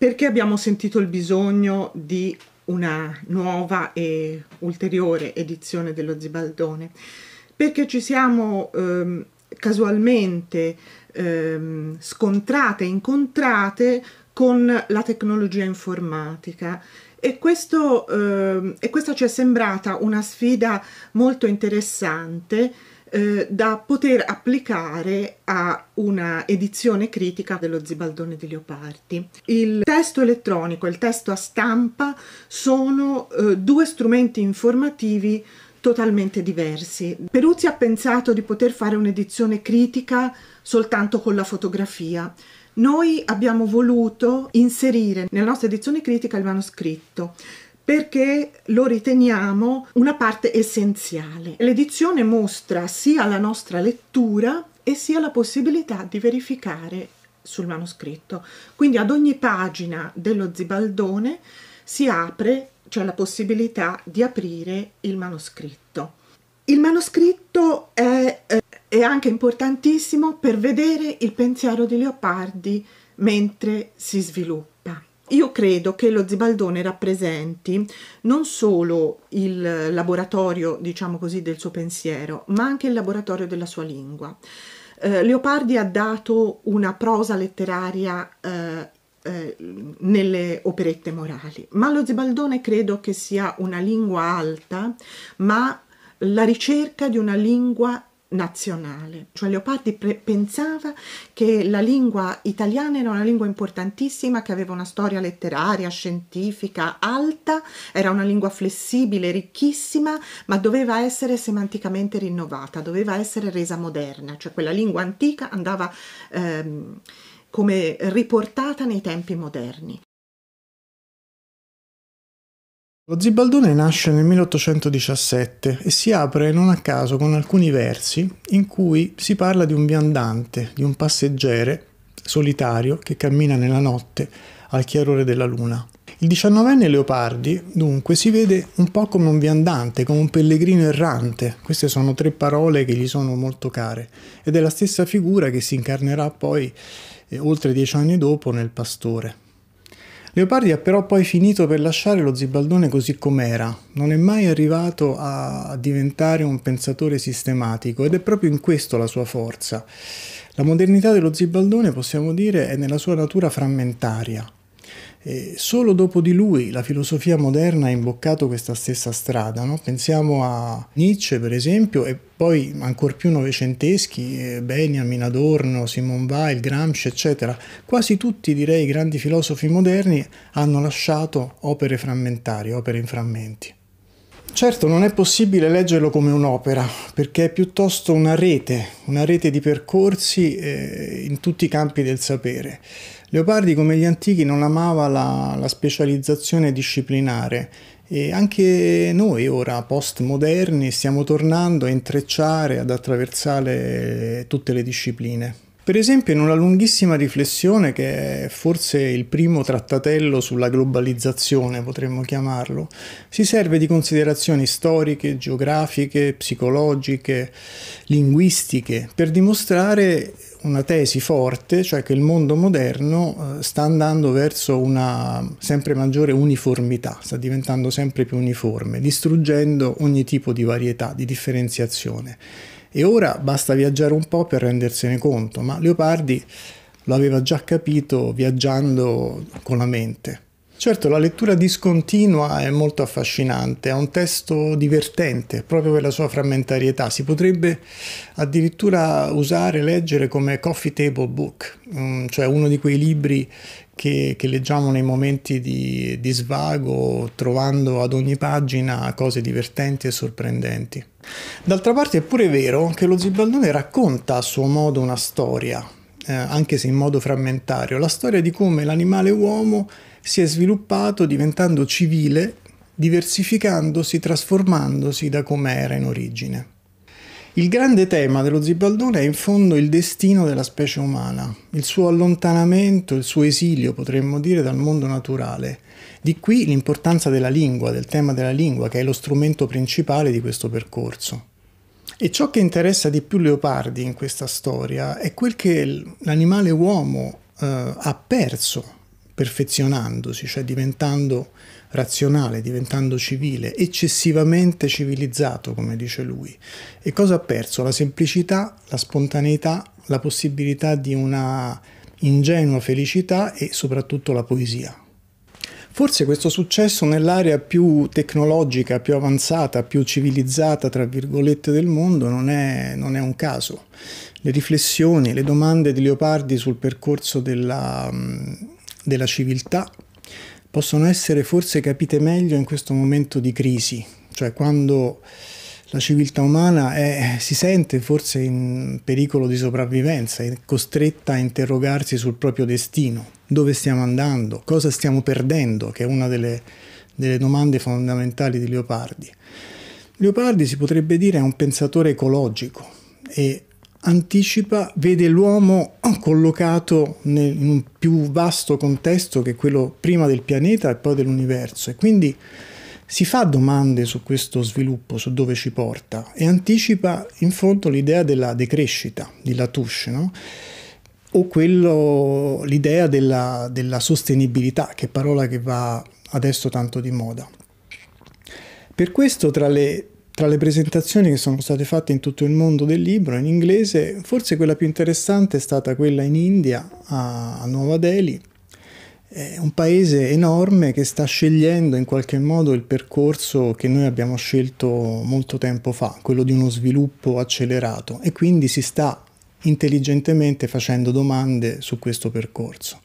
Perché abbiamo sentito il bisogno di una nuova e ulteriore edizione dello Zibaldone? Perché ci siamo ehm, casualmente ehm, scontrate, incontrate con la tecnologia informatica e, questo, ehm, e questa ci è sembrata una sfida molto interessante eh, da poter applicare a una edizione critica dello Zibaldone di Leopardi. Il testo elettronico e il testo a stampa sono eh, due strumenti informativi totalmente diversi. Peruzzi ha pensato di poter fare un'edizione critica soltanto con la fotografia. Noi abbiamo voluto inserire nella nostra edizione critica il manoscritto perché lo riteniamo una parte essenziale. L'edizione mostra sia la nostra lettura e sia la possibilità di verificare sul manoscritto. Quindi ad ogni pagina dello zibaldone si apre, c'è cioè la possibilità di aprire il manoscritto. Il manoscritto è, eh, è anche importantissimo per vedere il pensiero di Leopardi mentre si sviluppa io credo che lo zibaldone rappresenti non solo il laboratorio, diciamo così, del suo pensiero, ma anche il laboratorio della sua lingua. Eh, Leopardi ha dato una prosa letteraria eh, eh, nelle operette morali, ma lo zibaldone credo che sia una lingua alta, ma la ricerca di una lingua nazionale. Cioè Leopardi pre- pensava che la lingua italiana era una lingua importantissima, che aveva una storia letteraria, scientifica alta, era una lingua flessibile, ricchissima, ma doveva essere semanticamente rinnovata, doveva essere resa moderna, cioè quella lingua antica andava ehm, come riportata nei tempi moderni. Lo Zibaldone nasce nel 1817 e si apre non a caso con alcuni versi in cui si parla di un viandante, di un passeggere solitario che cammina nella notte al chiarore della luna. Il diciannovenne Leopardi, dunque, si vede un po' come un viandante, come un pellegrino errante. Queste sono tre parole che gli sono molto care ed è la stessa figura che si incarnerà poi eh, oltre dieci anni dopo nel Pastore. Leopardi ha però poi finito per lasciare lo zibaldone così com'era, non è mai arrivato a diventare un pensatore sistematico ed è proprio in questo la sua forza. La modernità dello zibaldone, possiamo dire, è nella sua natura frammentaria, e solo dopo di lui la filosofia moderna ha imboccato questa stessa strada. No? Pensiamo a Nietzsche, per esempio, e poi ancor più novecenteschi, Benjamin, Adorno, Simone Weil, Gramsci, eccetera. Quasi tutti, direi, i grandi filosofi moderni hanno lasciato opere frammentarie, opere in frammenti. Certo, non è possibile leggerlo come un'opera, perché è piuttosto una rete, una rete di percorsi eh, in tutti i campi del sapere. Leopardi, come gli antichi, non amava la, la specializzazione disciplinare e anche noi ora, postmoderni, stiamo tornando a intrecciare, ad attraversare tutte le discipline. Per esempio in una lunghissima riflessione che è forse il primo trattatello sulla globalizzazione, potremmo chiamarlo, si serve di considerazioni storiche, geografiche, psicologiche, linguistiche, per dimostrare una tesi forte, cioè che il mondo moderno eh, sta andando verso una sempre maggiore uniformità, sta diventando sempre più uniforme, distruggendo ogni tipo di varietà, di differenziazione. E ora basta viaggiare un po' per rendersene conto, ma Leopardi lo aveva già capito viaggiando con la mente. Certo, la lettura discontinua è molto affascinante, è un testo divertente proprio per la sua frammentarietà. Si potrebbe addirittura usare, leggere come coffee table book, mm, cioè uno di quei libri che, che leggiamo nei momenti di, di svago, trovando ad ogni pagina cose divertenti e sorprendenti. D'altra parte è pure vero che lo Zibaldone racconta a suo modo una storia, eh, anche se in modo frammentario, la storia di come l'animale uomo si è sviluppato diventando civile, diversificandosi, trasformandosi da come era in origine. Il grande tema dello zibaldone è in fondo il destino della specie umana, il suo allontanamento, il suo esilio, potremmo dire, dal mondo naturale. Di qui l'importanza della lingua, del tema della lingua, che è lo strumento principale di questo percorso. E ciò che interessa di più Leopardi in questa storia è quel che l'animale uomo eh, ha perso perfezionandosi, cioè diventando razionale, diventando civile, eccessivamente civilizzato, come dice lui. E cosa ha perso? La semplicità, la spontaneità, la possibilità di una ingenua felicità e soprattutto la poesia. Forse questo successo nell'area più tecnologica, più avanzata, più civilizzata, tra virgolette, del mondo non è, non è un caso. Le riflessioni, le domande di Leopardi sul percorso della, mm, della civiltà possono essere forse capite meglio in questo momento di crisi, cioè quando la civiltà umana è, si sente forse in pericolo di sopravvivenza, è costretta a interrogarsi sul proprio destino, dove stiamo andando, cosa stiamo perdendo, che è una delle, delle domande fondamentali di Leopardi. Leopardi si potrebbe dire è un pensatore ecologico e anticipa, vede l'uomo collocato nel, in un più vasto contesto che quello prima del pianeta e poi dell'universo e quindi si fa domande su questo sviluppo, su dove ci porta e anticipa in fondo l'idea della decrescita di Latouche, no? o quello, l'idea della, della sostenibilità, che è parola che va adesso tanto di moda. Per questo tra le tra le presentazioni che sono state fatte in tutto il mondo del libro in inglese, forse quella più interessante è stata quella in India, a Nuova Delhi, è un paese enorme che sta scegliendo in qualche modo il percorso che noi abbiamo scelto molto tempo fa, quello di uno sviluppo accelerato e quindi si sta intelligentemente facendo domande su questo percorso.